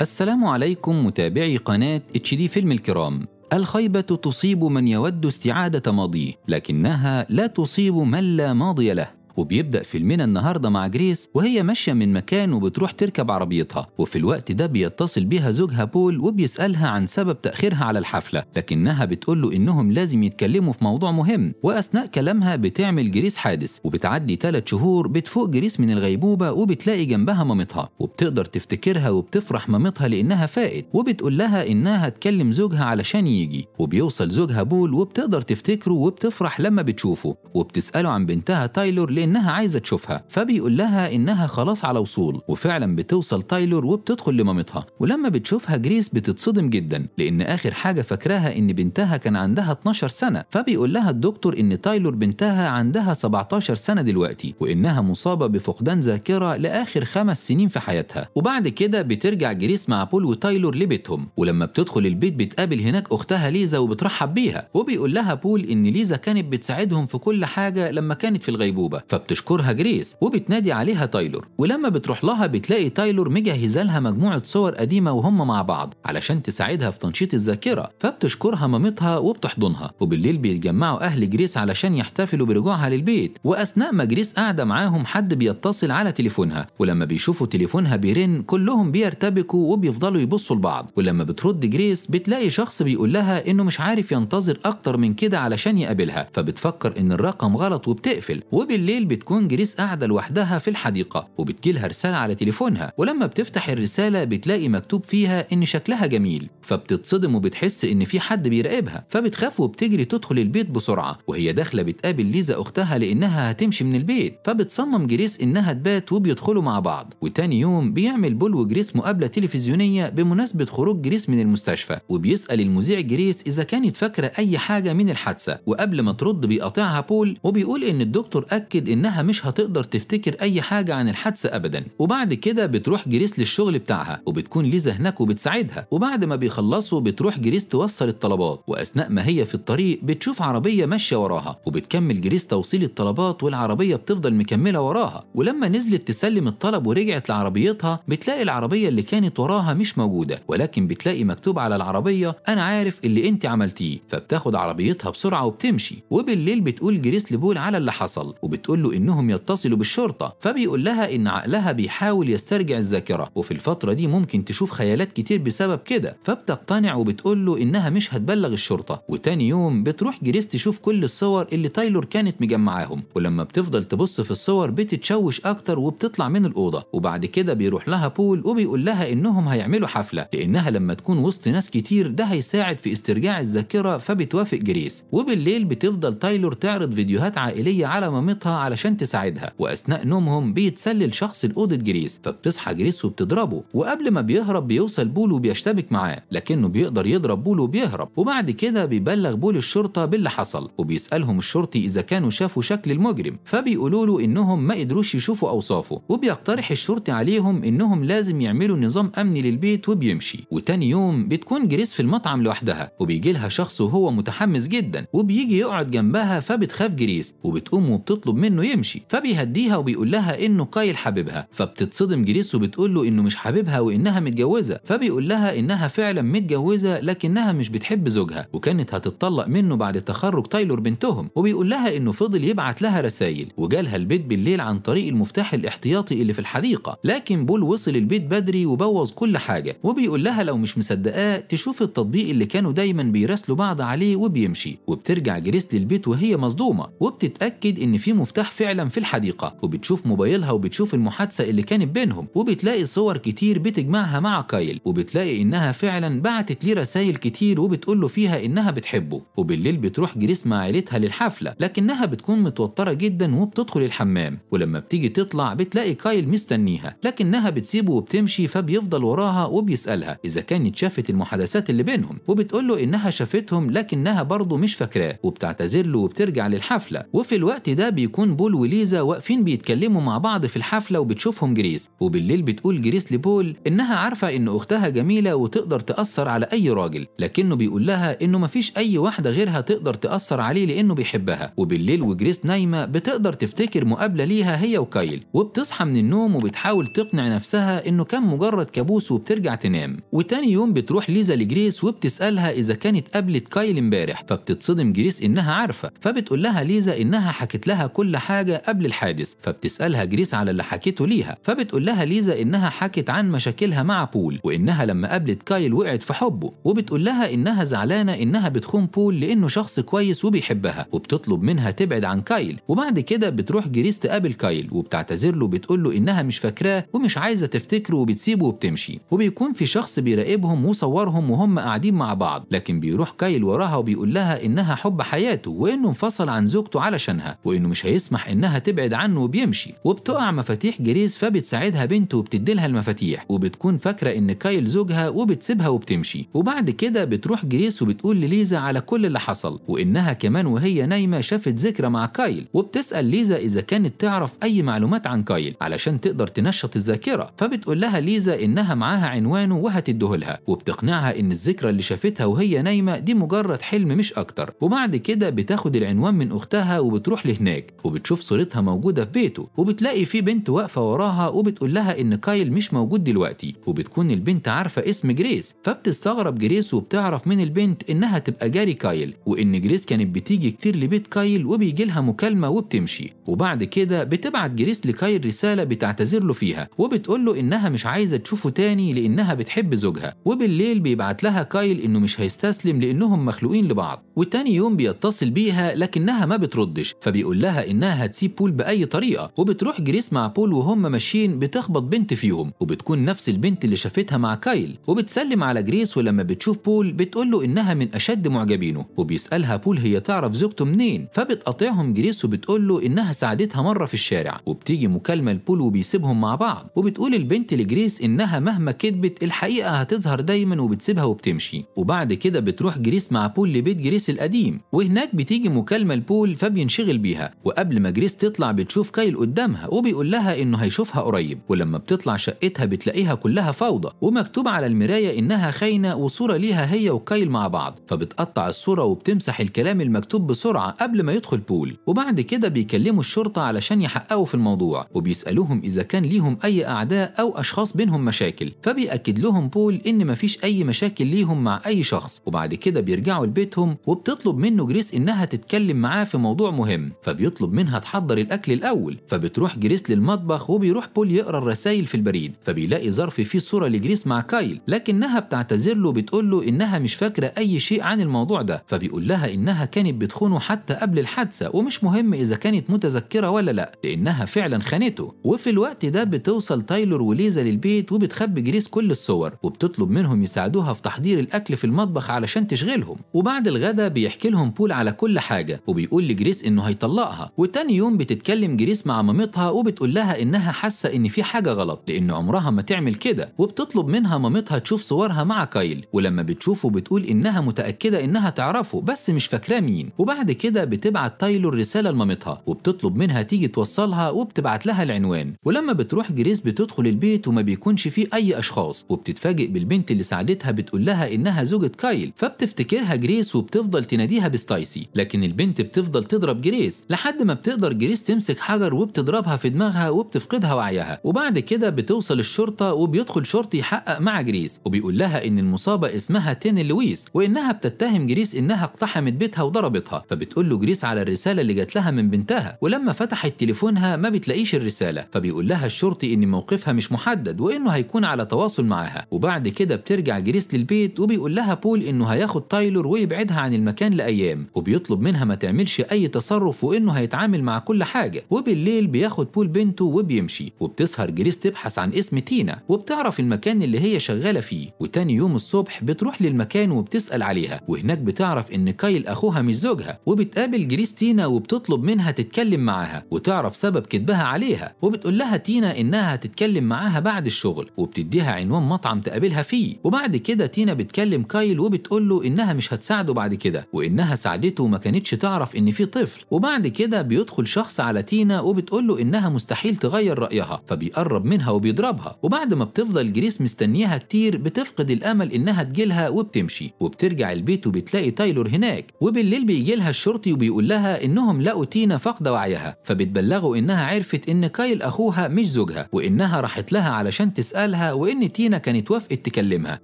السلام عليكم متابعي قناة اتش دي فيلم الكرام الخيبة تصيب من يود استعادة ماضيه لكنها لا تصيب من لا ماضي له وبيبدأ فيلمنا النهارده مع جريس وهي ماشية من مكان وبتروح تركب عربيتها وفي الوقت ده بيتصل بيها زوجها بول وبيسألها عن سبب تأخيرها على الحفلة لكنها بتقول له إنهم لازم يتكلموا في موضوع مهم وأثناء كلامها بتعمل جريس حادث وبتعدي ثلاث شهور بتفوق جريس من الغيبوبة وبتلاقي جنبها مامتها وبتقدر تفتكرها وبتفرح مامتها لإنها فائت وبتقول لها إنها تكلم زوجها علشان يجي وبيوصل زوجها بول وبتقدر تفتكره وبتفرح لما بتشوفه وبتسأله عن بنتها تايلور بإنها عايزة تشوفها فبيقول لها إنها خلاص على وصول وفعلا بتوصل تايلور وبتدخل لمامتها ولما بتشوفها جريس بتتصدم جدا لأن آخر حاجة فاكراها إن بنتها كان عندها 12 سنة فبيقول لها الدكتور إن تايلور بنتها عندها 17 سنة دلوقتي وإنها مصابة بفقدان ذاكرة لآخر خمس سنين في حياتها وبعد كده بترجع جريس مع بول وتايلور لبيتهم ولما بتدخل البيت بتقابل هناك أختها ليزا وبترحب بيها وبيقول لها بول إن ليزا كانت بتساعدهم في كل حاجة لما كانت في الغيبوبة فبتشكرها جريس وبتنادي عليها تايلور ولما بتروح لها بتلاقي تايلور مجهزه لها مجموعه صور قديمه وهم مع بعض علشان تساعدها في تنشيط الذاكره فبتشكرها مامتها وبتحضنها وبالليل بيتجمعوا اهل جريس علشان يحتفلوا برجوعها للبيت واثناء ما جريس قاعده معاهم حد بيتصل على تليفونها ولما بيشوفوا تليفونها بيرن كلهم بيرتبكوا وبيفضلوا يبصوا لبعض ولما بترد جريس بتلاقي شخص بيقول لها انه مش عارف ينتظر اكتر من كده علشان يقابلها فبتفكر ان الرقم غلط وبتقفل وبالليل بالليل بتكون جريس قاعدة لوحدها في الحديقة وبتجيلها رسالة على تليفونها ولما بتفتح الرسالة بتلاقي مكتوب فيها إن شكلها جميل فبتتصدم وبتحس إن في حد بيراقبها فبتخاف وبتجري تدخل البيت بسرعة وهي داخلة بتقابل ليزا أختها لأنها هتمشي من البيت فبتصمم جريس إنها تبات وبيدخلوا مع بعض وتاني يوم بيعمل بول وجريس مقابلة تلفزيونية بمناسبة خروج جريس من المستشفى وبيسأل المذيع جريس إذا كانت فاكرة أي حاجة من الحادثة وقبل ما ترد بيقاطعها بول وبيقول إن الدكتور أكد إنها مش هتقدر تفتكر أي حاجة عن الحادثة أبدا وبعد كده بتروح جريس للشغل بتاعها وبتكون ليزا هناك وبتساعدها وبعد ما بيخلصوا بتروح جريس توصل الطلبات وأثناء ما هي في الطريق بتشوف عربية ماشية وراها وبتكمل جريس توصيل الطلبات والعربية بتفضل مكملة وراها ولما نزلت تسلم الطلب ورجعت لعربيتها بتلاقي العربية اللي كانت وراها مش موجودة ولكن بتلاقي مكتوب على العربية أنا عارف اللي أنت عملتيه فبتاخد عربيتها بسرعة وبتمشي وبالليل بتقول جريس لبول على اللي حصل وبتقول له إنهم يتصلوا بالشرطة فبيقول لها إن عقلها بيحاول يسترجع الذاكرة وفي الفترة دي ممكن تشوف خيالات كتير بسبب كده فبتقتنع وبتقول له إنها مش هتبلغ الشرطة وتاني يوم بتروح جريس تشوف كل الصور اللي تايلور كانت مجمعاهم ولما بتفضل تبص في الصور بتتشوش أكتر وبتطلع من الأوضة وبعد كده بيروح لها بول وبيقول لها إنهم هيعملوا حفلة لأنها لما تكون وسط ناس كتير ده هيساعد في استرجاع الذاكرة فبتوافق جريس وبالليل بتفضل تايلور تعرض فيديوهات عائلية على مامتها على علشان تساعدها واثناء نومهم بيتسلل شخص لاوضه جريس فبتصحى جريس وبتضربه وقبل ما بيهرب بيوصل بول وبيشتبك معاه لكنه بيقدر يضرب بول وبيهرب وبعد كده بيبلغ بول الشرطه باللي حصل وبيسالهم الشرطي اذا كانوا شافوا شكل المجرم فبيقولوا له انهم ما قدروش يشوفوا اوصافه وبيقترح الشرطي عليهم انهم لازم يعملوا نظام امني للبيت وبيمشي وتاني يوم بتكون جريس في المطعم لوحدها وبيجي لها شخص وهو متحمس جدا وبيجي يقعد جنبها فبتخاف جريس وبتقوم وبتطلب منه انه يمشي فبيهديها وبيقول لها انه كايل حبيبها فبتتصدم جريس وبتقول له انه مش حبيبها وانها متجوزه فبيقول لها انها فعلا متجوزه لكنها مش بتحب زوجها وكانت هتتطلق منه بعد تخرج تايلور بنتهم وبيقول لها انه فضل يبعت لها رسائل وجالها البيت بالليل عن طريق المفتاح الاحتياطي اللي في الحديقه لكن بول وصل البيت بدري وبوظ كل حاجه وبيقول لها لو مش مصدقاه تشوف التطبيق اللي كانوا دايما بيراسلوا بعض عليه وبيمشي وبترجع جريس للبيت وهي مصدومه وبتتاكد ان في مفتاح بتنجح فعلا في الحديقه وبتشوف موبايلها وبتشوف المحادثه اللي كانت بينهم وبتلاقي صور كتير بتجمعها مع كايل وبتلاقي انها فعلا بعتت ليه رسايل كتير وبتقول له فيها انها بتحبه وبالليل بتروح جريس مع عيلتها للحفله لكنها بتكون متوتره جدا وبتدخل الحمام ولما بتيجي تطلع بتلاقي كايل مستنيها لكنها بتسيبه وبتمشي فبيفضل وراها وبيسالها اذا كانت شافت المحادثات اللي بينهم وبتقول له انها شافتهم لكنها برضه مش فاكراه وبتعتذر له وبترجع للحفله وفي الوقت ده بيكون بول وليزا واقفين بيتكلموا مع بعض في الحفله وبتشوفهم جريس وبالليل بتقول جريس لبول انها عارفه ان اختها جميله وتقدر تاثر على اي راجل لكنه بيقول لها انه مفيش اي واحده غيرها تقدر تاثر عليه لانه بيحبها وبالليل وجريس نايمه بتقدر تفتكر مقابله ليها هي وكايل وبتصحى من النوم وبتحاول تقنع نفسها انه كان مجرد كابوس وبترجع تنام وتاني يوم بتروح ليزا لجريس وبتسالها اذا كانت قابلت كايل امبارح فبتتصدم جريس انها عارفه فبتقول لها ليزا انها حكت لها كل حاجة قبل الحادث فبتسألها جريس على اللي حكيته ليها فبتقول لها ليزا إنها حكت عن مشاكلها مع بول وإنها لما قابلت كايل وقعت في حبه وبتقول لها إنها زعلانة إنها بتخون بول لإنه شخص كويس وبيحبها وبتطلب منها تبعد عن كايل وبعد كده بتروح جريس تقابل كايل وبتعتذر له بتقول له إنها مش فاكراه ومش عايزة تفتكره وبتسيبه وبتمشي وبيكون في شخص بيراقبهم وصورهم وهم قاعدين مع بعض لكن بيروح كايل وراها وبيقول لها إنها حب حياته وإنه انفصل عن زوجته علشانها وإنه مش هيسمع بتسمح إنها تبعد عنه وبيمشي وبتقع مفاتيح جريز فبتساعدها بنته وبتديلها المفاتيح وبتكون فاكرة إن كايل زوجها وبتسيبها وبتمشي وبعد كده بتروح جريس وبتقول لليزا على كل اللي حصل وإنها كمان وهي نايمة شافت ذكرى مع كايل وبتسأل ليزا إذا كانت تعرف أي معلومات عن كايل علشان تقدر تنشط الذاكرة فبتقول لها ليزا إنها معاها عنوانه وهتديه لها وبتقنعها إن الذكرى اللي شافتها وهي نايمة دي مجرد حلم مش أكتر وبعد كده بتاخد العنوان من أختها وبتروح لهناك وبت بتشوف صورتها موجودة في بيته وبتلاقي في بنت واقفة وراها وبتقول لها إن كايل مش موجود دلوقتي وبتكون البنت عارفة اسم جريس فبتستغرب جريس وبتعرف من البنت إنها تبقى جاري كايل وإن جريس كانت بتيجي كتير لبيت كايل وبيجي لها مكالمة وبتمشي وبعد كده بتبعت جريس لكايل رسالة بتعتذر له فيها وبتقول له إنها مش عايزة تشوفه تاني لإنها بتحب زوجها وبالليل بيبعت لها كايل إنه مش هيستسلم لإنهم مخلوقين لبعض وتاني يوم بيتصل بيها لكنها ما بتردش فبيقول لها إنها انها هتسيب بول باي طريقه وبتروح جريس مع بول وهم ماشيين بتخبط بنت فيهم وبتكون نفس البنت اللي شافتها مع كايل وبتسلم على جريس ولما بتشوف بول بتقول له انها من اشد معجبينه وبيسالها بول هي تعرف زوجته منين فبتقاطعهم جريس وبتقول له انها ساعدتها مره في الشارع وبتيجي مكالمه لبول وبيسيبهم مع بعض وبتقول البنت لجريس انها مهما كدبت الحقيقه هتظهر دايما وبتسيبها وبتمشي وبعد كده بتروح جريس مع بول لبيت جريس القديم وهناك بتيجي مكالمه لبول فبينشغل بيها وقبل لما جريس تطلع بتشوف كايل قدامها وبيقول لها إنه هيشوفها قريب ولما بتطلع شقتها بتلاقيها كلها فوضى ومكتوب على المراية إنها خاينة وصورة ليها هي وكايل مع بعض فبتقطع الصورة وبتمسح الكلام المكتوب بسرعة قبل ما يدخل بول وبعد كده بيكلموا الشرطة علشان يحققوا في الموضوع وبيسألوهم إذا كان ليهم أي أعداء أو أشخاص بينهم مشاكل فبيأكد لهم بول إن مفيش أي مشاكل ليهم مع أي شخص وبعد كده بيرجعوا لبيتهم وبتطلب منه جريس إنها تتكلم معاه في موضوع مهم فبيطلب منه منها تحضر الاكل الاول فبتروح جريس للمطبخ وبيروح بول يقرا الرسايل في البريد فبيلاقي ظرف فيه صوره لجريس مع كايل لكنها بتعتذر له بتقول له انها مش فاكره اي شيء عن الموضوع ده فبيقول لها انها كانت بتخونه حتى قبل الحادثه ومش مهم اذا كانت متذكره ولا لا لانها فعلا خانته وفي الوقت ده بتوصل تايلور وليزا للبيت وبتخبي جريس كل الصور وبتطلب منهم يساعدوها في تحضير الاكل في المطبخ علشان تشغلهم وبعد الغدا بيحكي لهم بول على كل حاجه وبيقول لجريس انه هيطلقها وتاني يوم بتتكلم جريس مع مامتها وبتقول لها انها حاسه ان في حاجه غلط لان عمرها ما تعمل كده وبتطلب منها مامتها تشوف صورها مع كايل ولما بتشوفه بتقول انها متاكده انها تعرفه بس مش فاكراه مين وبعد كده بتبعت تايلور رساله لمامتها وبتطلب منها تيجي توصلها وبتبعت لها العنوان ولما بتروح جريس بتدخل البيت وما بيكونش فيه اي اشخاص وبتتفاجئ بالبنت اللي ساعدتها بتقول لها انها زوجة كايل فبتفتكرها جريس وبتفضل تناديها بستايسي لكن البنت بتفضل تضرب جريس لحد ما بتقدر جريس تمسك حجر وبتضربها في دماغها وبتفقدها وعيها وبعد كده بتوصل الشرطه وبيدخل شرطي يحقق مع جريس وبيقول لها ان المصابه اسمها تين لويس وانها بتتهم جريس انها اقتحمت بيتها وضربتها فبتقول له جريس على الرساله اللي جات لها من بنتها ولما فتحت تليفونها ما بتلاقيش الرساله فبيقول لها الشرطي ان موقفها مش محدد وانه هيكون على تواصل معاها وبعد كده بترجع جريس للبيت وبيقول لها بول انه هياخد تايلور ويبعدها عن المكان لايام وبيطلب منها ما تعملش اي تصرف وانه هيتعامل بيتعامل مع كل حاجة وبالليل بياخد بول بنته وبيمشي وبتسهر جريس تبحث عن اسم تينا وبتعرف المكان اللي هي شغالة فيه وتاني يوم الصبح بتروح للمكان وبتسأل عليها وهناك بتعرف إن كايل أخوها مش زوجها وبتقابل جريس تينا وبتطلب منها تتكلم معاها وتعرف سبب كذبها عليها وبتقول لها تينا إنها هتتكلم معاها بعد الشغل وبتديها عنوان مطعم تقابلها فيه وبعد كده تينا بتكلم كايل وبتقول له إنها مش هتساعده بعد كده وإنها ساعدته وما كانتش تعرف إن في طفل وبعد كده بيص بيدخل شخص على تينا وبتقول له إنها مستحيل تغير رأيها فبيقرب منها وبيضربها وبعد ما بتفضل جريس مستنياها كتير بتفقد الأمل إنها تجيلها وبتمشي وبترجع البيت وبتلاقي تايلور هناك وبالليل بيجيلها الشرطي وبيقول لها إنهم لقوا تينا فاقدة وعيها فبتبلغه إنها عرفت إن كايل أخوها مش زوجها وإنها راحت لها علشان تسألها وإن تينا كانت وافقت تكلمها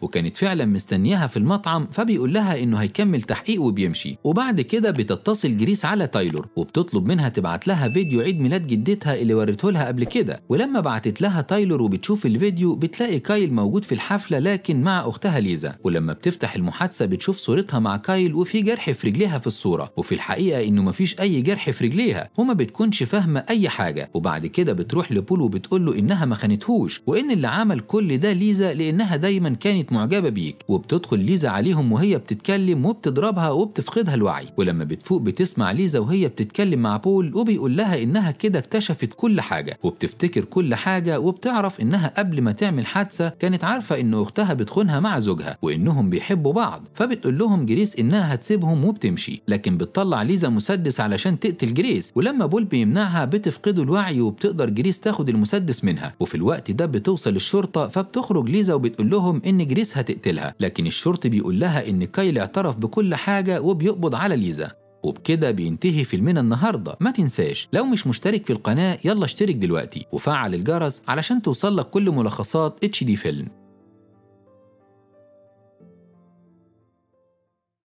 وكانت فعلا مستنياها في المطعم فبيقول لها إنه هيكمل تحقيق وبيمشي وبعد كده بتتصل جريس على تايلور وبتطلب منها تبعت لها فيديو عيد ميلاد جدتها اللي وريته لها قبل كده ولما بعتت لها تايلور وبتشوف الفيديو بتلاقي كايل موجود في الحفله لكن مع اختها ليزا ولما بتفتح المحادثه بتشوف صورتها مع كايل وفي جرح في رجليها في الصوره وفي الحقيقه انه مفيش اي جرح في رجليها وما بتكونش فاهمه اي حاجه وبعد كده بتروح لبول وبتقول له انها ما خانتهوش وان اللي عمل كل ده ليزا لانها دايما كانت معجبه بيك وبتدخل ليزا عليهم وهي بتتكلم وبتضربها وبتفقدها الوعي ولما بتفوق بتسمع ليزا وهي بتتكلم مع بول بتقول وبيقول لها إنها كده اكتشفت كل حاجة وبتفتكر كل حاجة وبتعرف إنها قبل ما تعمل حادثة كانت عارفة إن أختها بتخونها مع زوجها وإنهم بيحبوا بعض فبتقول لهم جريس إنها هتسيبهم وبتمشي لكن بتطلع ليزا مسدس علشان تقتل جريس ولما بول بيمنعها بتفقده الوعي وبتقدر جريس تاخد المسدس منها وفي الوقت ده بتوصل الشرطة فبتخرج ليزا وبتقول لهم إن جريس هتقتلها لكن الشرطي بيقول لها إن كايل اعترف بكل حاجة وبيقبض على ليزا وبكده بينتهي فيلمنا النهارده ما تنساش لو مش مشترك في القناه يلا اشترك دلوقتي وفعل الجرس علشان توصلك كل ملخصات اتش دي فيلم